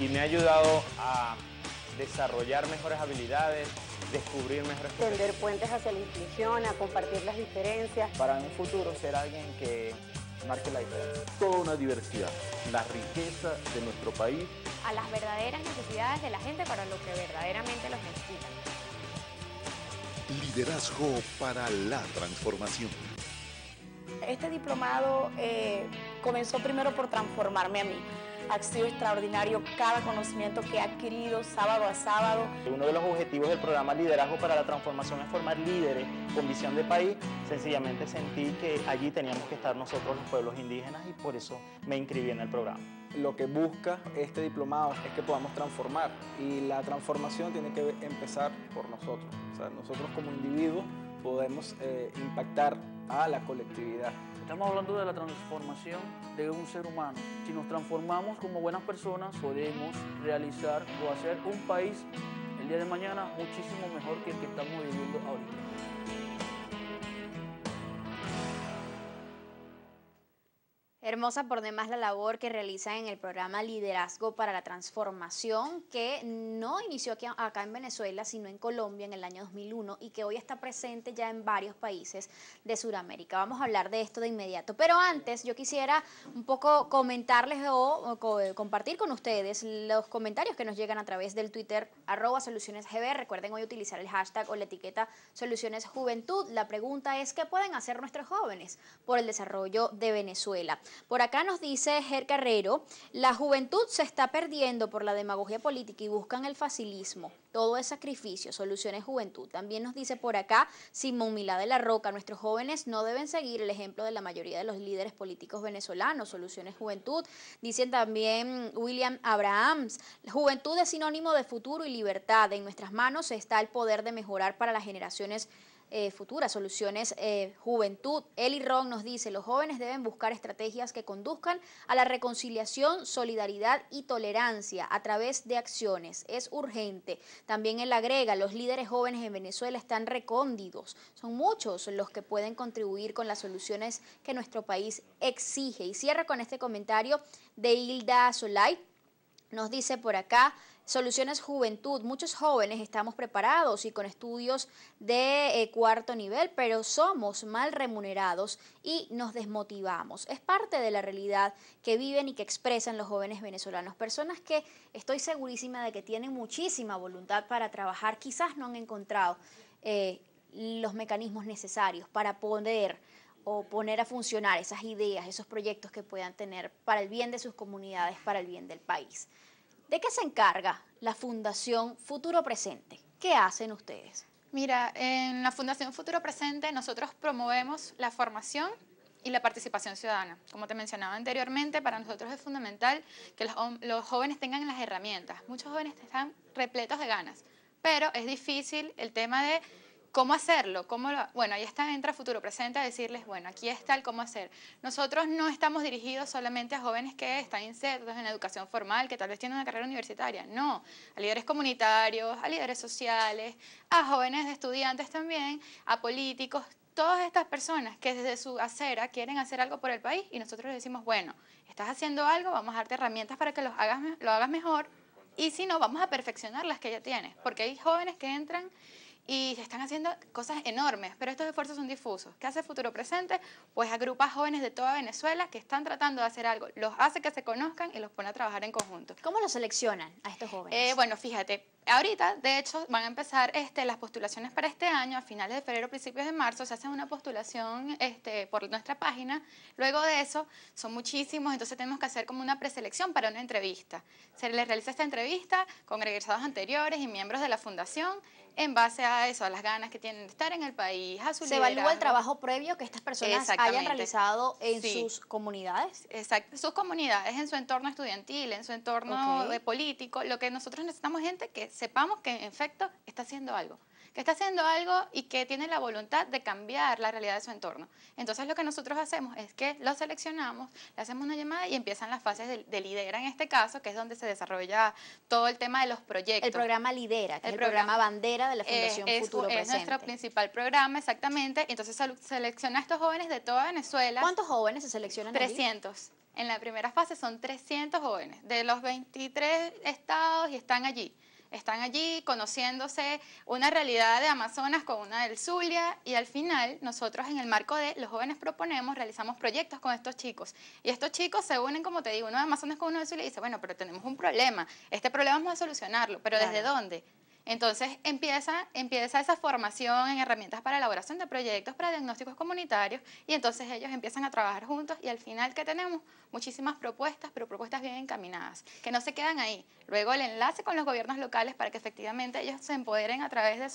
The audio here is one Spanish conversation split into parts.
y me ha ayudado a desarrollar mejores habilidades, descubrir mejores Tender puentes hacia la inclusión, a compartir las diferencias. Para en un futuro ser alguien que marque la diferencia. Toda una diversidad, la riqueza de nuestro país. A las verdaderas necesidades de la gente para lo que verdaderamente los necesita. Liderazgo para la transformación. Este diplomado eh, comenzó primero por transformarme a mí ha sido extraordinario cada conocimiento que he adquirido sábado a sábado. Uno de los objetivos del programa Liderazgo para la Transformación es formar líderes con visión de país. Sencillamente sentí que allí teníamos que estar nosotros los pueblos indígenas y por eso me inscribí en el programa. Lo que busca este diplomado es que podamos transformar y la transformación tiene que empezar por nosotros. nosotros como individuos podemos eh, impactar a la colectividad. Estamos hablando de la transformación de un ser humano. Si nos transformamos como buenas personas, podemos realizar o hacer un país el día de mañana muchísimo mejor que el que estamos viviendo ahorita. Hermosa por demás la labor que realizan en el programa Liderazgo para la Transformación, que no inició aquí, acá en Venezuela, sino en Colombia en el año 2001 y que hoy está presente ya en varios países de Sudamérica. Vamos a hablar de esto de inmediato. Pero antes yo quisiera un poco comentarles o, eh, compartir con ustedes los comentarios que nos llegan a través del Twitter arroba solucionesgb. Recuerden hoy utilizar el hashtag o la etiqueta soluciones juventud. La pregunta es, ¿qué pueden hacer nuestros jóvenes por el desarrollo de Venezuela? Por acá nos dice Ger Carrero, la juventud se está perdiendo por la demagogia política y buscan el facilismo. Todo es sacrificio, soluciones juventud. También nos dice por acá Simón Milá de la Roca, nuestros jóvenes no deben seguir el ejemplo de la mayoría de los líderes políticos venezolanos, soluciones juventud. Dicen también William Abrahams, la juventud es sinónimo de futuro y libertad. En nuestras manos está el poder de mejorar para las generaciones eh, futuras soluciones eh, juventud. Eli Ron nos dice, los jóvenes deben buscar estrategias que conduzcan a la reconciliación, solidaridad y tolerancia a través de acciones. Es urgente. También él agrega, los líderes jóvenes en Venezuela están recóndidos. Son muchos los que pueden contribuir con las soluciones que nuestro país exige. Y cierra con este comentario de Hilda Solay. Nos dice por acá, Soluciones Juventud. Muchos jóvenes estamos preparados y con estudios de eh, cuarto nivel, pero somos mal remunerados y nos desmotivamos. Es parte de la realidad que viven y que expresan los jóvenes venezolanos. Personas que estoy segurísima de que tienen muchísima voluntad para trabajar, quizás no han encontrado eh, los mecanismos necesarios para poder o poner a funcionar esas ideas, esos proyectos que puedan tener para el bien de sus comunidades, para el bien del país. ¿De qué se encarga la Fundación Futuro Presente? ¿Qué hacen ustedes? Mira, en la Fundación Futuro Presente nosotros promovemos la formación y la participación ciudadana. Como te mencionaba anteriormente, para nosotros es fundamental que los, jóvenes tengan las herramientas. Muchos jóvenes están repletos de ganas, pero es difícil el tema de ¿Cómo hacerlo? Bueno, ahí está, entra Futuro Presente a decirles, bueno, aquí está el cómo hacer. Nosotros no estamos dirigidos solamente a jóvenes que están insertos en la educación formal, que tal vez tienen una carrera universitaria, no, a líderes comunitarios, a líderes sociales, a jóvenes de estudiantes también, a políticos, todas estas personas que desde su acera quieren hacer algo por el país y nosotros les decimos, bueno, estás haciendo algo, vamos a darte herramientas para que los hagas, lo hagas mejor y si no, vamos a perfeccionar las que ya tienes, porque hay jóvenes que entran y se están haciendo cosas enormes, pero estos esfuerzos son difusos. ¿Qué hace Futuro Presente? Pues agrupa jóvenes de toda Venezuela que están tratando de hacer algo, los hace que se conozcan y los pone a trabajar en conjunto. ¿Cómo los seleccionan a estos jóvenes? Eh, bueno, fíjate, Ahorita, de hecho, van a empezar este, las postulaciones para este año, a finales de febrero, principios de marzo, se hace una postulación este, por nuestra página. Luego de eso, son muchísimos, entonces tenemos que hacer como una preselección para una entrevista. Se les realiza esta entrevista con egresados anteriores y miembros de la fundación en base a eso, a las ganas que tienen de estar en el país, a su Se evalúa el trabajo previo que estas personas hayan realizado en sus comunidades. Exacto, sus comunidades, en su entorno estudiantil, en su entorno político. Lo que nosotros necesitamos gente que sepamos que en efecto está haciendo algo que está haciendo algo y que tiene la voluntad de cambiar la realidad de su entorno. Entonces lo que nosotros hacemos es que lo seleccionamos, le hacemos una llamada y empiezan las fases de, Lidera en este caso, que es donde se desarrolla todo el tema de los proyectos. El programa Lidera, que el es el programa, bandera de la eh, Fundación Futuro Presente. Es nuestro principal programa, exactamente. Entonces selecciona a estos jóvenes de toda Venezuela. ¿Cuántos jóvenes se seleccionan? 300. En la primera fase son 300 jóvenes de los 23 estados y están allí. Están allí conociéndose una realidad de Amazonas con una del Zulia y al final nosotros en el marco de Los Jóvenes Proponemos realizamos proyectos con estos chicos. Y estos chicos se unen, como te digo, uno de Amazonas con uno del Zulia y dice, bueno, pero tenemos un problema, este problema vamos a solucionarlo, pero ¿desde dónde? Entonces empieza, empieza esa formación en herramientas para elaboración de proyectos para diagnósticos comunitarios y entonces ellos empiezan a trabajar juntos y al final que tenemos muchísimas propuestas, pero propuestas bien encaminadas, que no se quedan ahí. Luego el enlace con los gobiernos locales para que efectivamente ellos se empoderen a través de,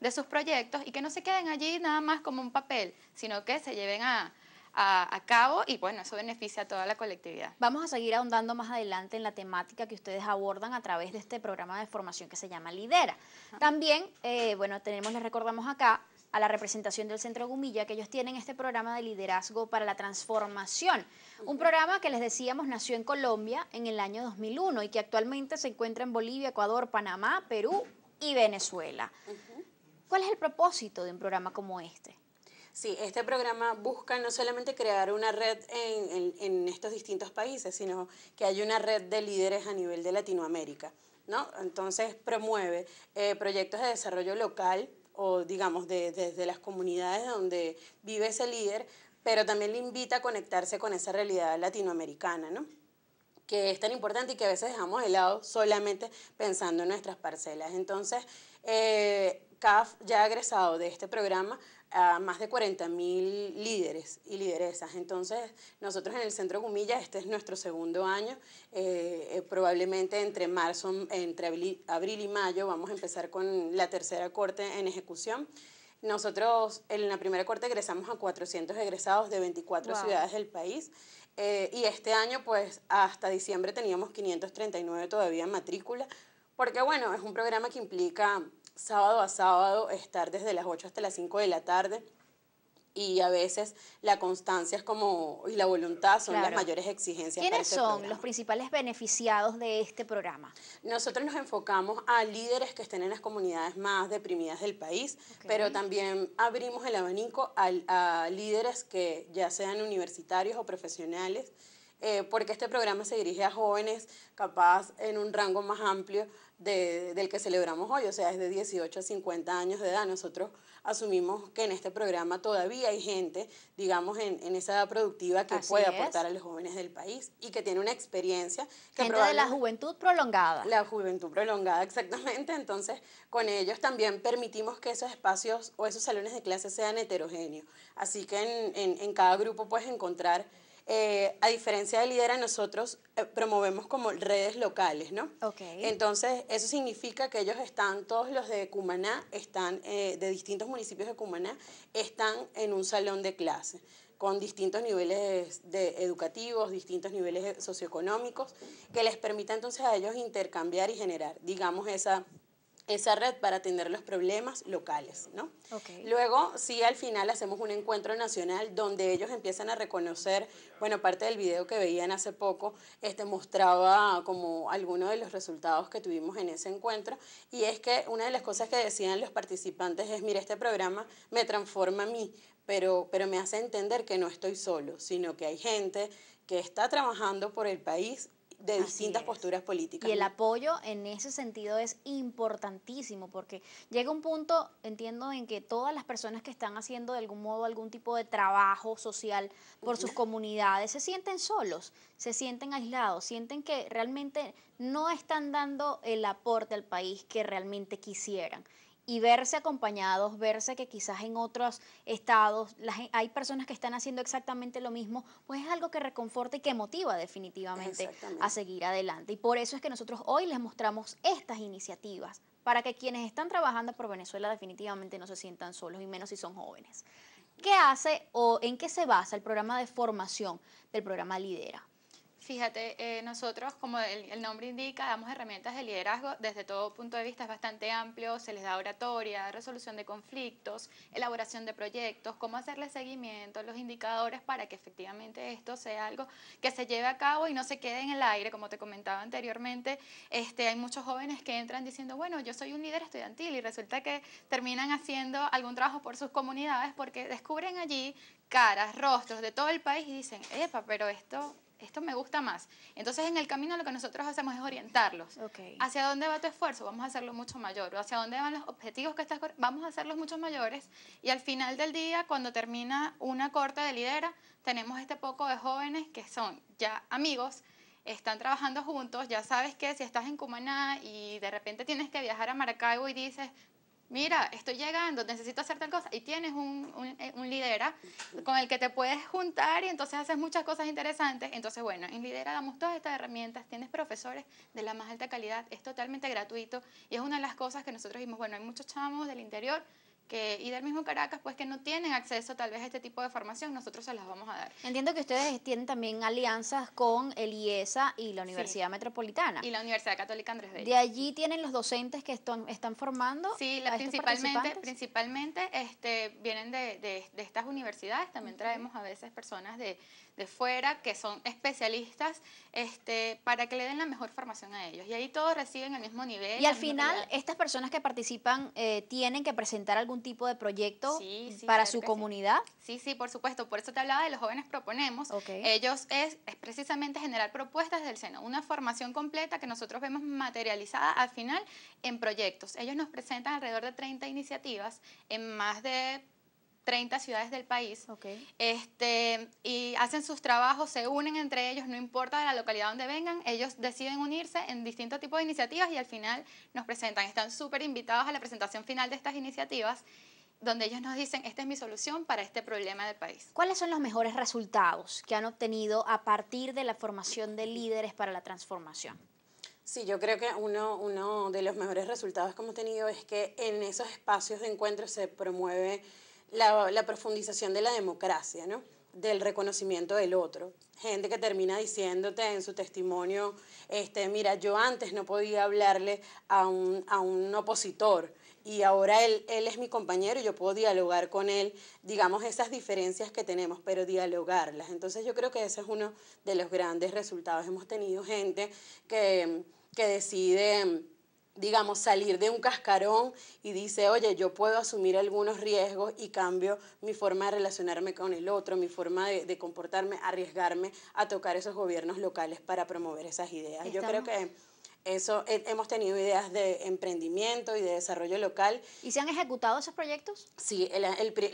de sus proyectos y que no se queden allí nada más como un papel, sino que se lleven a, a, cabo y bueno, eso beneficia a toda la colectividad. Vamos a seguir ahondando más adelante en la temática que ustedes abordan a través de este programa de formación que se llama Lidera. También, eh, bueno, tenemos, les recordamos acá, a la representación del Centro Gumilla, que ellos tienen este programa de liderazgo para la transformación. Un programa que les decíamos nació en Colombia en el año 2001 y que actualmente se encuentra en Bolivia, Ecuador, Panamá, Perú y Venezuela. ¿Cuál es el propósito de un programa como este? Sí, este programa busca no solamente crear una red en, estos distintos países, sino que hay una red de líderes a nivel de Latinoamérica. ¿no? Entonces promueve eh, proyectos de desarrollo local o digamos desde las comunidades donde vive ese líder, pero también le invita a conectarse con esa realidad latinoamericana, ¿no? que es tan importante y que a veces dejamos de lado solamente pensando en nuestras parcelas. Entonces, eh, CAF ya ha egresado de este programa a más de 40 mil líderes y lideresas. Entonces, nosotros en el Centro Gumilla, este es nuestro segundo año, eh, eh, probablemente entre marzo, entre abril, y mayo vamos a empezar con la tercera corte en ejecución. Nosotros en la primera corte egresamos a 400 egresados de 24 ciudades del país eh, y este año pues hasta diciembre teníamos 539 todavía en matrícula porque bueno, es un programa que implica sábado a sábado estar desde las 8 hasta las 5 de la tarde y a veces la constancia es como y la voluntad son las mayores exigencias. ¿Quiénes para este son los principales beneficiados de este programa? Nosotros nos enfocamos a líderes que estén en las comunidades más deprimidas del país, pero también abrimos el abanico a, líderes que ya sean universitarios o profesionales. Eh, porque este programa se dirige a jóvenes capaz en un rango más amplio de, del que celebramos hoy, o sea, es de 18 a 50 años de edad. Nosotros asumimos que en este programa todavía hay gente, digamos, en, esa edad productiva que puede aportar a los jóvenes del país y que tiene una experiencia. Que gente de la juventud prolongada. La juventud prolongada, exactamente. Entonces, con ellos también permitimos que esos espacios o esos salones de clases sean heterogéneos. Así que en, en cada grupo puedes encontrar eh, a diferencia de Lidera, nosotros eh, promovemos como redes locales, ¿no? Ok. Entonces, eso significa que ellos están, todos los de Cumaná, están eh, de distintos municipios de Cumaná, están en un salón de clase con distintos niveles de educativos, distintos niveles socioeconómicos, que les permita entonces a ellos intercambiar y generar, digamos, esa esa red para atender los problemas locales. ¿no? Luego, sí, al final hacemos un encuentro nacional donde ellos empiezan a reconocer, bueno, parte del video que veían hace poco, este, mostraba como algunos de los resultados que tuvimos en ese encuentro, y es que una de las cosas que decían los participantes es, mira, este programa me transforma a mí, pero, pero me hace entender que no estoy solo, sino que hay gente que está trabajando por el país de distintas posturas políticas. Y el apoyo en ese sentido es importantísimo porque llega un punto, entiendo, en que todas las personas que están haciendo de algún modo algún tipo de trabajo social por sus comunidades se sienten solos, se sienten aislados, sienten que realmente no están dando el aporte al país que realmente quisieran y verse acompañados, verse que quizás en otros estados hay personas que están haciendo exactamente lo mismo, pues es algo que reconforta y que motiva definitivamente a seguir adelante. Y por eso es que nosotros hoy les mostramos estas iniciativas para que quienes están trabajando por Venezuela definitivamente no se sientan solos y menos si son jóvenes. ¿Qué hace o en qué se basa el programa de formación del programa Lidera? Fíjate, eh, nosotros, como el, nombre indica, damos herramientas de liderazgo desde todo punto de vista, es bastante amplio, se les da oratoria, resolución de conflictos, elaboración de proyectos, cómo hacerle seguimiento, los indicadores para que efectivamente esto sea algo que se lleve a cabo y no se quede en el aire, como te comentaba anteriormente, este, hay muchos jóvenes que entran diciendo, bueno, yo soy un líder estudiantil y resulta que terminan haciendo algún trabajo por sus comunidades porque descubren allí caras, rostros de todo el país y dicen, epa, pero esto esto me gusta más. Entonces en el camino lo que nosotros hacemos es orientarlos. ¿Hacia dónde va tu esfuerzo? Vamos a hacerlo mucho mayor. hacia dónde van los objetivos que estás? Vamos a hacerlos mucho mayores. Y al final del día, cuando termina una corte de lidera, tenemos este poco de jóvenes que son ya amigos, están trabajando juntos, ya sabes que si estás en Cumaná y de repente tienes que viajar a Maracaibo y dices, mira, estoy llegando, necesito hacer tal cosa, y tienes un, un, eh, un, lidera ¿ah? con el que te puedes juntar y entonces haces muchas cosas interesantes. Entonces, bueno, en Lidera damos todas estas herramientas, tienes profesores de la más alta calidad, es totalmente gratuito y es una de las cosas que nosotros vimos, bueno, hay muchos chamos del interior y del mismo Caracas, pues que no tienen acceso tal vez a este tipo de formación, nosotros se las vamos a dar. Entiendo que ustedes tienen también alianzas con el IESA y la Universidad Metropolitana. Y la Universidad Católica Andrés Bello. ¿De allí tienen los docentes que están, están formando? Sí, la, principalmente, principalmente este, vienen de, estas universidades, también traemos a veces personas de, de fuera que son especialistas este, para que le den la mejor formación a ellos. Y ahí todos reciben el mismo nivel. Y al final, estas personas que participan eh, tienen que presentar algún tipo de proyecto para su comunidad. Sí. sí, por supuesto. Por eso te hablaba de los jóvenes proponemos. Ellos es, es precisamente generar propuestas del seno, una formación completa que nosotros vemos materializada al final en proyectos. Ellos nos presentan alrededor de 30 iniciativas en más de 30 ciudades del país. Este, y hacen sus trabajos, se unen entre ellos, no importa de la localidad donde vengan, ellos deciden unirse en distintos tipos de iniciativas y al final nos presentan. Están súper invitados a la presentación final de estas iniciativas donde ellos nos dicen, esta es mi solución para este problema del país. ¿Cuáles son los mejores resultados que han obtenido a partir de la formación de líderes para la transformación? Sí, yo creo que uno, uno de los mejores resultados que hemos tenido es que en esos espacios de encuentro se promueve la, profundización de la democracia, ¿no? del reconocimiento del otro. Gente que termina diciéndote en su testimonio, este, mira, yo antes no podía hablarle a un, opositor y ahora él, él es mi compañero y yo puedo dialogar con él, digamos, esas diferencias que tenemos, pero dialogarlas. Entonces yo creo que ese es uno de los grandes resultados. Hemos tenido gente que, que decide digamos, salir de un cascarón y dice, oye, yo puedo asumir algunos riesgos y cambio mi forma de relacionarme con el otro, mi forma de, comportarme, arriesgarme a tocar esos gobiernos locales para promover esas ideas. Yo creo que eso, eh, hemos tenido ideas de emprendimiento y de desarrollo local. ¿Y se han ejecutado esos proyectos? Sí,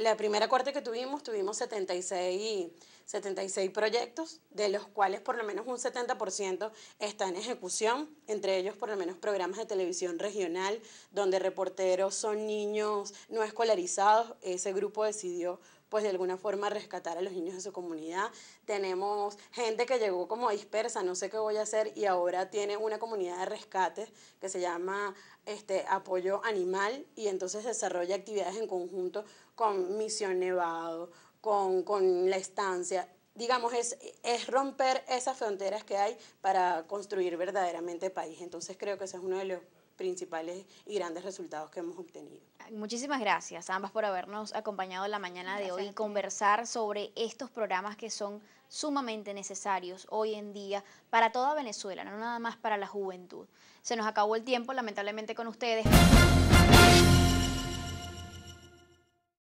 la primera cuarta que tuvimos, tuvimos 76, 76 proyectos, de los cuales por lo menos un 70% está en ejecución, entre ellos por lo menos programas de televisión regional, donde reporteros son niños no escolarizados. Ese grupo decidió pues de alguna forma rescatar a los niños de su comunidad. Tenemos gente que llegó como dispersa, no sé qué voy a hacer, y ahora tiene una comunidad de rescate que se llama este, Apoyo Animal y entonces desarrolla actividades en conjunto con Misión Nevado, con, con la estancia digamos, es, es romper esas fronteras que hay para construir verdaderamente país. Entonces creo que ese es uno de los principales y grandes resultados que hemos obtenido. Muchísimas gracias ambas por habernos acompañado la mañana de hoy y conversar sobre estos programas que son sumamente necesarios hoy en día para toda Venezuela, no nada más para la juventud. Se nos acabó el tiempo, lamentablemente, con ustedes.